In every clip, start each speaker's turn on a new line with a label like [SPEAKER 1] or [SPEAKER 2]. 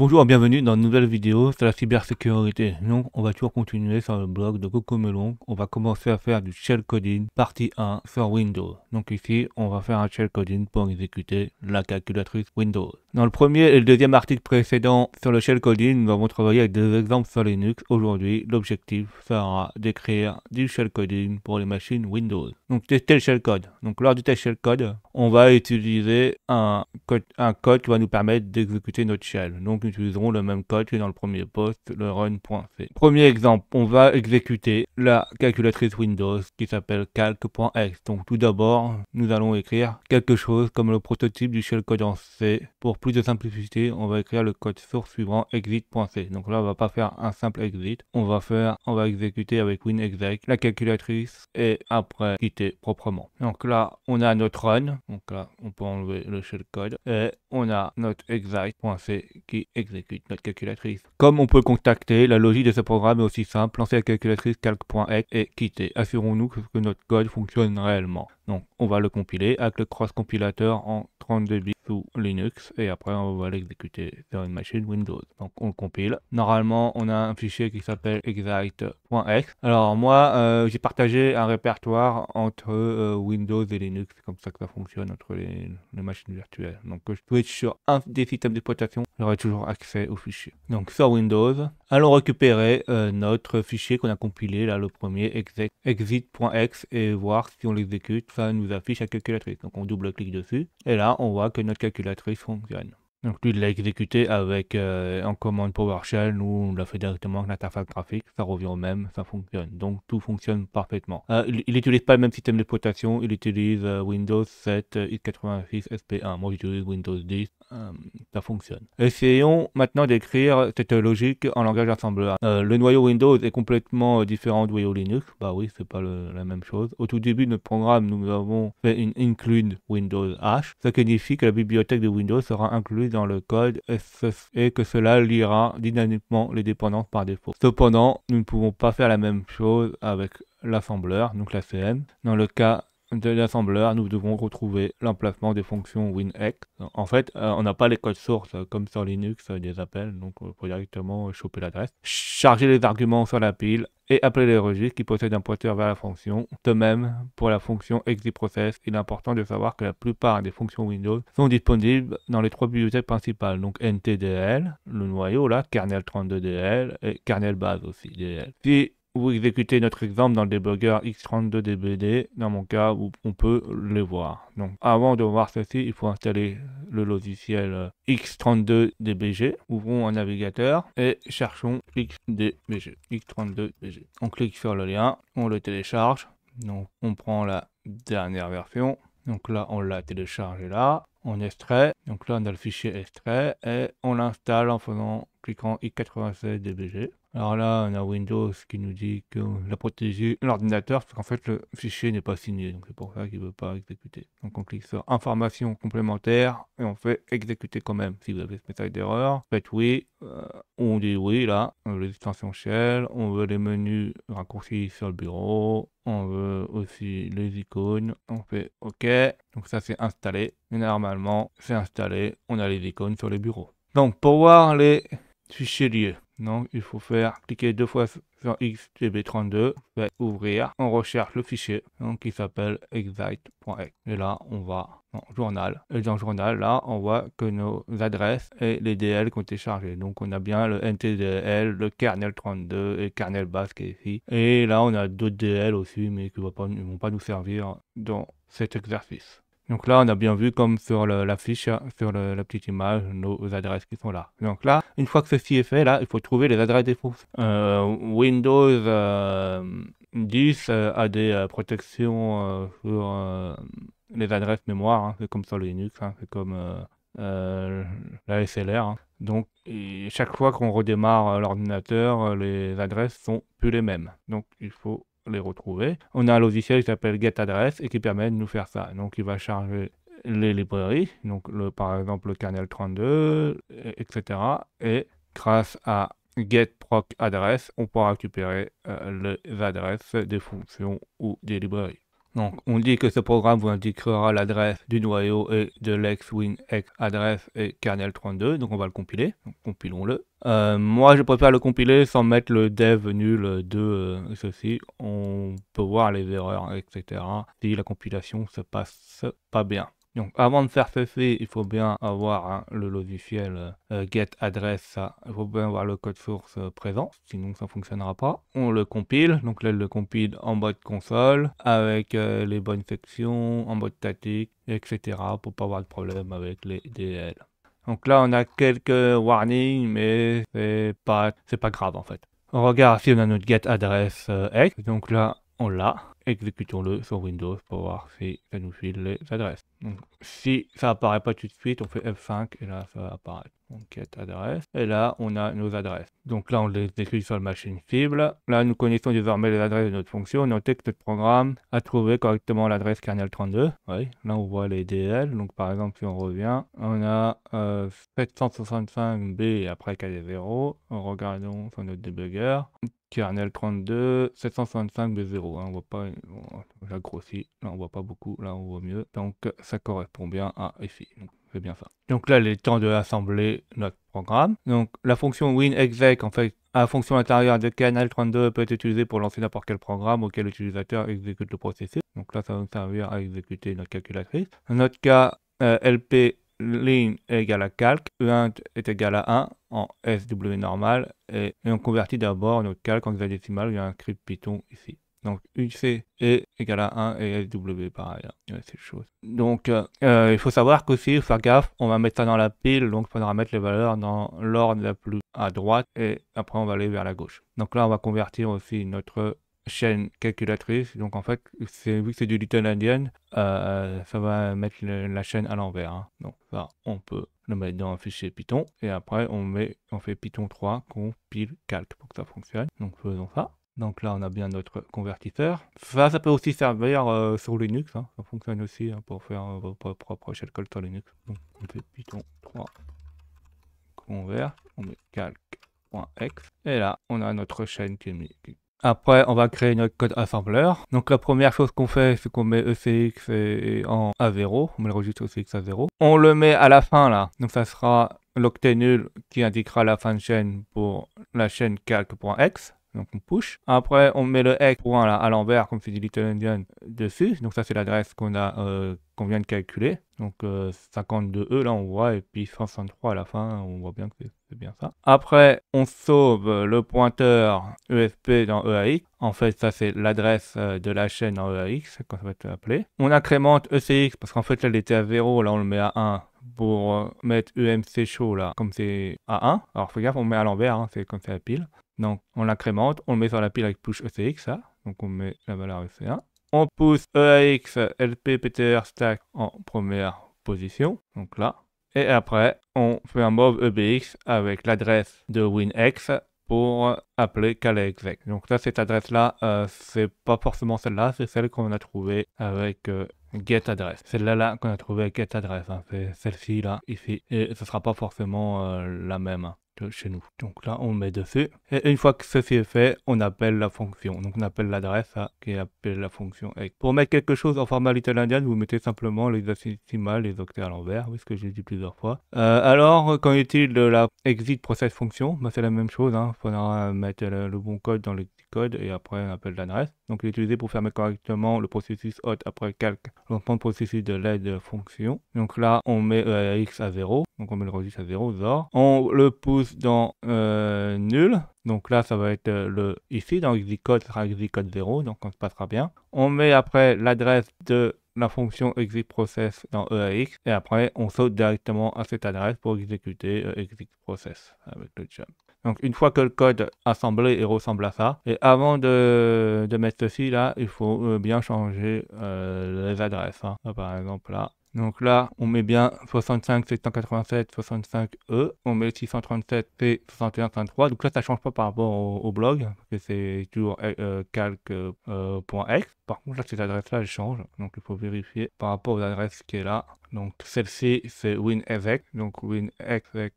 [SPEAKER 1] Bonjour et bienvenue dans une nouvelle vidéo sur la cybersécurité. Donc on va toujours continuer sur le blog de Melon. On va commencer à faire du shell coding partie 1 sur Windows. Donc ici on va faire un shell coding pour exécuter la calculatrice Windows. Dans le premier et le deuxième article précédent sur le shell coding, nous avons travaillé avec des exemples sur Linux. Aujourd'hui, l'objectif sera d'écrire du shell coding pour les machines Windows. Donc tester le code. Donc lors du test shell code, on va utiliser un code, un code qui va nous permettre d'exécuter notre shell. Donc nous utiliserons le même code que dans le premier post, le run.c. Premier exemple, on va exécuter la calculatrice Windows qui s'appelle calc.x. Donc tout d'abord, nous allons écrire quelque chose comme le prototype du shell code en C pour pour plus de simplicité, on va écrire le code source suivant exit.c. Donc là, on va pas faire un simple exit. On va faire, on va exécuter avec winexec la calculatrice et après quitter proprement. Donc là, on a notre run. Donc là, on peut enlever le shellcode code et on a notre exit.c qui exécute notre calculatrice. Comme on peut contacter, la logique de ce programme est aussi simple. Lancer la calculatrice calc.exe et quitter. Assurons-nous que notre code fonctionne réellement. Donc on va le compiler avec le cross compilateur en des bits sous Linux et après on va l'exécuter sur une machine Windows. Donc on compile. Normalement on a un fichier qui s'appelle exact.x. Alors moi euh, j'ai partagé un répertoire entre euh, Windows et Linux, c'est comme ça que ça fonctionne entre les, machines virtuelles. Donc je switch sur un des systèmes d'exploitation, j'aurai toujours accès au fichier. Donc sur Windows, allons récupérer euh, notre fichier qu'on a compilé là le premier exit.x et voir si on l'exécute ça nous affiche la calculatrice. Donc on double clique dessus et là on voit que notre calculatrice fonctionne. Donc tu l'a exécuté avec euh, en commande PowerShell nous on l'a fait directement avec l'interface graphique, ça revient au même, ça fonctionne. Donc tout fonctionne parfaitement. Euh, il n'utilise pas le même système d'exploitation, il utilise euh, Windows 7 x86 SP1. Moi j'utilise Windows 10 euh, ça fonctionne. Essayons maintenant d'écrire cette logique en langage assembleur. le noyau Windows est complètement euh, différent du noyau Linux. Bah oui, c'est pas la même chose. Au tout début de notre programme, nous avons fait une include Windows H, ce signifie que la bibliothèque de Windows sera incluse dans le code et, et que cela lira dynamiquement les dépendances par défaut. Cependant, nous ne pouvons pas faire la même chose avec l'assembleur, donc la CM. Dans le cas de l'assembleur, nous devons retrouver l'emplacement des fonctions WinX. En fait, euh, on n'a pas les codes sources euh, comme sur Linux euh, des appels, donc on peut directement choper l'adresse. Charger les arguments sur la pile et appeler les registres qui possèdent un pointeur vers la fonction. De même, pour la fonction ExitProcess, il est important de savoir que la plupart des fonctions Windows sont disponibles dans les trois bibliothèques principales, donc NTDL, le noyau là, kernel32DL et kernel base aussi DL ou exécuter notre exemple dans le débogueur X32DBD. Dans mon cas, on peut les voir. Donc, avant de voir ceci, il faut installer le logiciel euh, X32DBG. Ouvrons un navigateur et cherchons XDBG. X32DBG. On clique sur le lien, on le télécharge. Donc, on prend la dernière version. Donc là, on l'a téléchargé là. On extrait. Donc là, on a le fichier extrait et on l'installe en faisant cliquant x96 dbg. Alors là, on a Windows qui nous dit qu'on a protégé l'ordinateur parce qu'en fait le fichier n'est pas signé, donc c'est pour ça qu'il ne veut pas exécuter. Donc on clique sur Informations complémentaires et on fait exécuter quand même. Si vous avez ce message d'erreur, faites oui, euh, on dit oui là, on veut les extensions shell, on veut les menus raccourcis sur le bureau, on veut aussi les icônes, on fait OK, donc ça c'est installé, et normalement c'est installé, on a les icônes sur les bureaux. Donc pour voir les fichiers liés, donc il faut faire cliquer deux fois sur xtb32, ben, ouvrir, on recherche le fichier qui s'appelle exite.exe. Et là on va dans journal. Et dans journal là on voit que nos adresses et les DL qui ont été chargés. Donc on a bien le ntdl, le kernel32 et kernel base qui est ici. Et là on a d'autres DL aussi mais qui ne vont pas nous servir dans cet exercice. Donc là, on a bien vu comme sur l'affiche, sur la petite image, nos adresses qui sont là. Donc là, une fois que ceci est fait, là, il faut trouver les adresses des euh, Windows 10 euh, euh, a des protections sur les adresses mémoire. Hein. c'est comme sur Linux, hein. c'est comme la SLR. Hein. Donc, chaque fois qu'on redémarre l'ordinateur, les adresses sont plus les mêmes. Donc, il faut les retrouver. On a un logiciel qui s'appelle GetAddress et qui permet de nous faire ça. Donc il va charger les librairies, donc par exemple le kernel 32, etc. Et grâce à getProcAddress, on pourra récupérer euh, les adresses des fonctions ou des librairies. Donc, on dit que ce programme vous indiquera l'adresse du noyau et de l'ex ex adresse et kernel32. Donc, on va le compiler. compilons-le. Euh, moi, je préfère le compiler sans mettre le dev nul euh, de euh, ceci. On peut voir les erreurs, etc. Si la compilation se passe pas bien. Donc avant de faire ceci, il faut bien avoir hein, le logiciel euh, euh, get address, hein. il faut bien avoir le code source euh, présent, sinon ça fonctionnera pas. On le compile, donc là il le compile en mode console, avec les bonnes sections, en mode statique, etc. pour pas avoir de problème avec les DL. Donc là on a quelques warnings, mais c'est pas, pas grave en fait. On regarde si on a notre get address X, donc là on l'a. Exécutons-le sur Windows pour voir si ça nous file les adresses. Donc, si ça apparaît pas tout de suite, on fait F5 et là ça apparaît. Donc Enquête adresse. Et là, on a nos adresses. Donc là, on les écrit sur la machine cible. Là, nous connaissons désormais les adresses de notre fonction. Notez que notre programme a trouvé correctement l'adresse kernel 32. Oui, là, on voit les DL. Donc par exemple, si on revient, on a 765B euh, après KD0. Regardons sur notre debugger. Kernel 32, 765 B0. on on voit pas, la grossit, là on voit pas beaucoup, là on voit mieux. Donc ça correspond bien à ici. Donc c'est bien ça. Donc là, il est temps de assembler notre programme. Donc la fonction winexec, en fait, la fonction intérieure de kernel 32 peut être utilisée pour lancer n'importe quel programme auquel l'utilisateur exécute le processus. Donc là, ça va nous servir à exécuter notre calculatrice. Notre cas euh, LP ligne est égale à calque, int e est égal à 1 en SW normal, et, on convertit d'abord notre calque en hexadécimal, il y a un script Python ici. Donc UC est égal à 1 et SW pareil. Ouais, c'est chose. Donc euh, euh, il faut savoir qu'aussi, faut faire gaffe, on va mettre ça dans la pile, donc il faudra mettre les valeurs dans l'ordre la plus à droite et après on va aller vers la gauche. Donc là on va convertir aussi notre chaîne calculatrice. Donc en fait, c'est, vu que c'est du Little Indian, euh, ça va mettre la chaîne à l'envers. Hein. Donc ça, on peut le mettre dans un fichier Python. Et après, on, met, on fait Python 3 compile calque pour que ça fonctionne. Donc faisons ça. Donc là, on a bien notre convertisseur. Ça, ça peut aussi servir euh, sur Linux. Hein. Ça fonctionne aussi hein, pour faire euh, vos votre propre sur Linux. Donc on fait Python 3 convert. On met calque.x. Et là, on a notre chaîne qui qui est après, on va créer notre code assembleur. Donc la première chose qu'on fait, c'est qu'on met ECX en A0. On met le registre ECX à 0 On le met à la fin là. Donc ça sera l'octet nul qui indiquera la fin de chaîne pour la chaîne calque.x Donc on push. Après, on met le x à l'envers, comme c'est dit Little Indian, dessus. Donc ça, c'est l'adresse qu'on a euh, qu'on vient de calculer. Donc 52E, euh, là on voit, et puis 163 à la fin, on voit bien que c'est bien ça. Après, on sauve le pointeur ESP dans EAX. En fait, ça c'est l'adresse euh, de la chaîne en EAX, quand ça va être appelé. On incrémente ECX, parce qu'en fait là, elle était à 0, là on le met à 1 pour euh, mettre EMC chaud là, comme c'est à 1. Alors faut gaffe, on met à l'envers, hein, c'est comme c'est la pile. Donc on l'incrémente, on le met sur la pile avec push ECX, ça. Donc on met la valeur EC1. On pousse EAX LP PTR stack en première position, donc là. Et après, on fait un move EBX avec l'adresse de WinX pour appeler CalExec. Donc cette adresse-là, euh, c'est pas forcément celle-là, c'est celle qu'on a trouvée avec euh, get-adresse Celle-là là, qu'on a trouvée avec getAdress, hein. c'est celle-ci là, ici. Et ce sera pas forcément euh, la même. Hein chez nous. Donc là, on met dessus. Et une fois que ceci est fait, on appelle la fonction. Donc on appelle l'adresse hein, qui appelle la fonction ex. Pour mettre quelque chose en formalité indienne, vous mettez simplement les décimales, les octets à l'envers, oui, ce que j'ai dit plusieurs fois. Euh, alors, qu'en est-il de la exit process fonction bah, C'est la même chose. Il hein. faudra mettre le bon code dans les code et après un appel d'adresse. Donc, l'utiliser pour fermer correctement le processus hot après calque. lancement de processus de l'aide fonction. Donc là, on met EAX euh, à 0. Donc on met le registre à 0, On le pousse dans euh, nul. Donc là, ça va être euh, le ici. Dans code, code sera code 0. Donc on se passera bien. On met après l'adresse de la fonction process dans EAX. Et après, on saute directement à cette adresse pour exécuter exit euh, process avec le jump. Donc une fois que le code assemblé ressemble à ça, et avant de, mettre ceci là, il faut euh, bien changer euh, les adresses. Hein. par exemple là, donc là, on met bien 65 787 65 E, on met 637 P 6133. Donc là, ça change pas par rapport au, blog, parce que c'est toujours euh, euh par contre, là, cette adresse-là, elle change. Donc il faut vérifier par rapport aux adresses qui est là. Donc celle-ci, c'est WinExec. Donc WinExec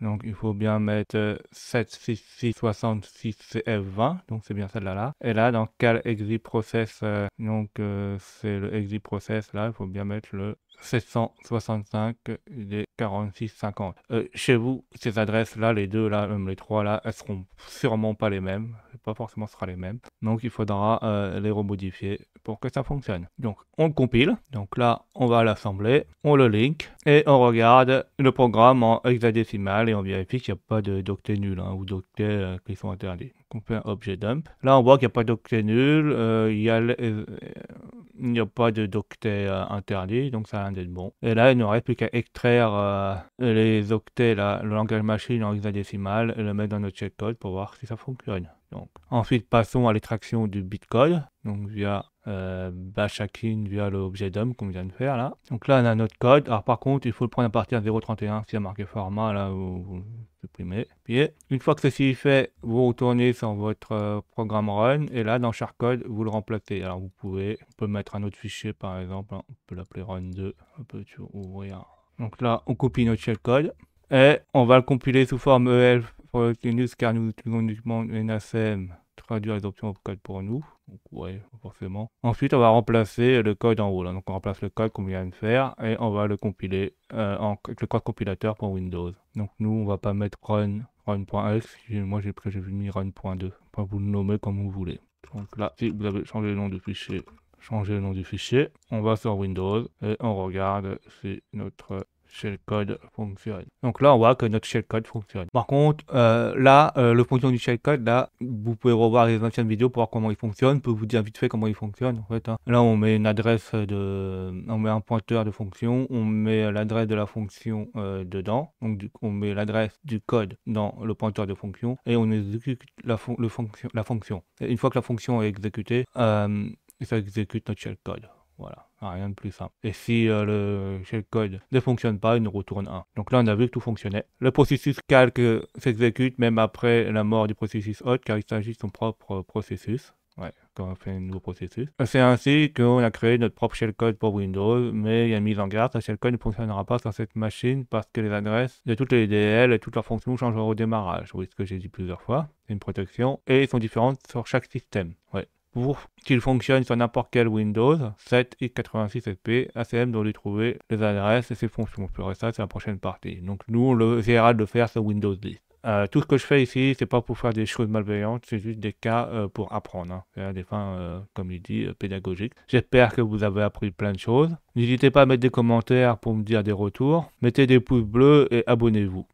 [SPEAKER 1] donc il faut bien mettre 7, euh, F20. Donc c'est bien celle-là. Là. Et là, dans Cal exit process euh, Donc euh, c'est le exit process là. Il faut bien mettre le 765 des 4650 chez vous, ces adresses-là, les deux là, même les trois là, elles seront sûrement pas les mêmes. Pas forcément sera les mêmes. Donc il faudra euh, les remodifier pour que ça fonctionne. Donc on compile. Donc là, on va l'assembler, on le link et on regarde le programme en hexadécimal et on vérifie qu'il n'y a pas de d'octets nuls hein, ou d'octets euh, qui sont interdits. on fait un objet dump. Là, on voit qu'il n'y a pas d'octets nuls. Euh, il y a il n'y a pas de d'octets euh, interdits, donc ça a l'air d'être bon. Et là, il nous reste plus qu'à extraire euh, les octets, le langage machine en hexadécimal, et le mettre dans notre check code pour voir si ça fonctionne ensuite, passons à l'extraction du bitcode donc via euh, Bashakin, via l'objet DOM qu'on vient de faire là. Donc là, on a notre code. Alors par contre, il faut le prendre à partir de 0.31, y a marqué format là où vous supprimez. Puis, une fois que ceci est fait, vous retournez sur votre euh, programme Run et là, dans chaque code, vous le remplacez. Alors vous pouvez, on peut mettre un autre fichier par exemple, hein, on peut l'appeler Run2, on peut ouvrir. Donc là, on copie notre shellcode et on va le compiler sous forme ELF pour car nous utilisons uniquement NACM. Traduire les options code pour nous. Donc, ouais, forcément. Ensuite, on va remplacer le code en haut. Donc, on remplace le code qu'on vient de faire et on va le compiler euh, en, avec le code compilateur pour Windows. Donc, nous, on va pas mettre run, run.exe. Moi, j'ai mis run.2. vous le nommez comme vous voulez. Donc là, si vous avez changé le nom du fichier, changez le nom du fichier. On va sur Windows et on regarde si notre shellcode fonctionne. Donc là, on voit que notre shellcode fonctionne. Par contre, euh, là, euh, le fonction du shellcode, là, vous pouvez revoir les anciennes vidéos pour voir comment il fonctionne. Je peux vous dire vite fait comment il fonctionne. En fait, hein. Là, on met une adresse de, on met un pointeur de fonction, on met l'adresse de la fonction euh, dedans. Donc, on met l'adresse du code dans le pointeur de fonction et on exécute la, fonction, une fois que la fonction est exécutée, ça exécute notre shellcode. Voilà. Ah, rien de plus simple. Hein. Et si euh, le shellcode ne fonctionne pas, il nous retourne 1. Donc là, on a vu que tout fonctionnait. Le processus calque s'exécute même après la mort du processus hot, car il s'agit de son propre processus. Ouais, quand on fait un nouveau processus. C'est ainsi qu'on a créé notre propre shellcode pour Windows, mais il y a une mise en garde, ce shellcode ne fonctionnera pas sur cette machine parce que les adresses de toutes les DL et toutes leurs fonctions changeront au démarrage. Oui, ce que j'ai dit plusieurs fois, c'est une protection, et sont différentes sur chaque système. Ouais pour qu'il fonctionne sur n'importe quel Windows, 7 x 86 SP, ACM doit lui trouver les adresses et ses fonctions. ferai ça, c'est la prochaine partie. Donc nous, on verra de le faire sur Windows 10. Euh, tout ce que je fais ici, c'est pas pour faire des choses malveillantes, c'est juste des cas euh, pour apprendre, hein. C'est à des fins, euh, comme il dit, pédagogiques. J'espère que vous avez appris plein de choses. N'hésitez pas à mettre des commentaires pour me dire des retours. Mettez des pouces bleus et abonnez-vous.